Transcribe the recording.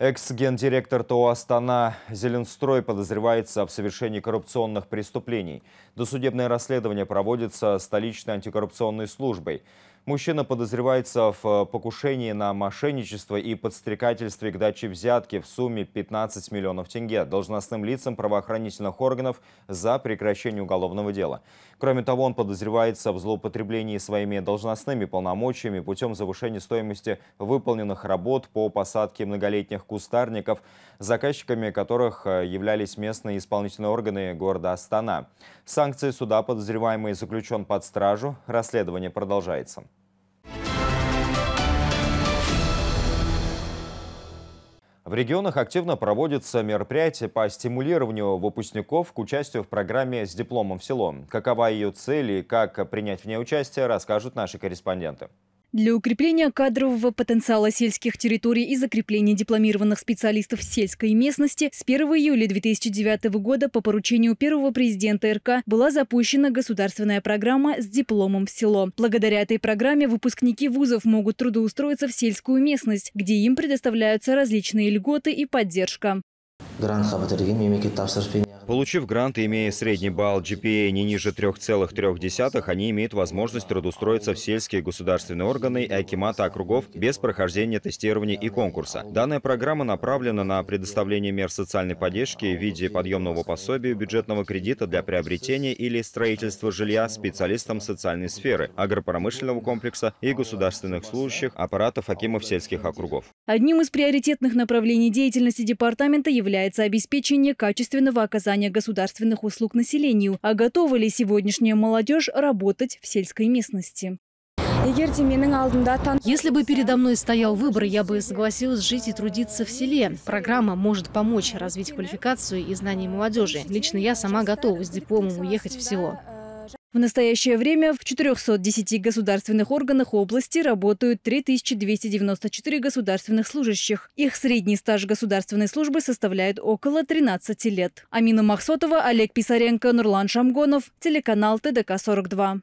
Экс-гендиректор ТО «Астана» Зеленстрой подозревается в совершении коррупционных преступлений. Досудебное расследование проводится столичной антикоррупционной службой. Мужчина подозревается в э, покушении на мошенничество и подстрекательстве к даче взятки в сумме 15 миллионов тенге должностным лицам правоохранительных органов за прекращение уголовного дела. Кроме того, он подозревается в злоупотреблении своими должностными полномочиями путем завышения стоимости выполненных работ по посадке многолетних кустарников, заказчиками которых э, являлись местные исполнительные органы города Астана. Санкции суда подозреваемый заключен под стражу, расследование продолжается. В регионах активно проводятся мероприятия по стимулированию выпускников к участию в программе «С дипломом в село». Какова ее цель и как принять в ней участие, расскажут наши корреспонденты. Для укрепления кадрового потенциала сельских территорий и закрепления дипломированных специалистов сельской местности с 1 июля 2009 года по поручению первого президента РК была запущена государственная программа с дипломом в село. Благодаря этой программе выпускники вузов могут трудоустроиться в сельскую местность, где им предоставляются различные льготы и поддержка. Получив грант и имея средний балл GPA не ниже 3,3, они имеют возможность трудоустроиться в сельские государственные органы и акиматы округов без прохождения тестирования и конкурса. Данная программа направлена на предоставление мер социальной поддержки в виде подъемного пособия бюджетного кредита для приобретения или строительства жилья специалистам социальной сферы, агропромышленного комплекса и государственных служащих, аппаратов акимов сельских округов. Одним из приоритетных направлений деятельности департамента является обеспечение качественного оказания оказания государственных услуг населению, а готова ли сегодняшняя молодежь работать в сельской местности. Если бы передо мной стоял выбор, я бы согласилась жить и трудиться в селе. Программа может помочь развить квалификацию и знания молодежи. Лично я сама готова с дипломом уехать в село. В настоящее время в 410 государственных органах области работают 3294 государственных служащих. Их средний стаж государственной службы составляет около 13 лет. Амина Махсотова, Олег Писаренко, Нурлан Шамгонов, телеканал ТДК-42.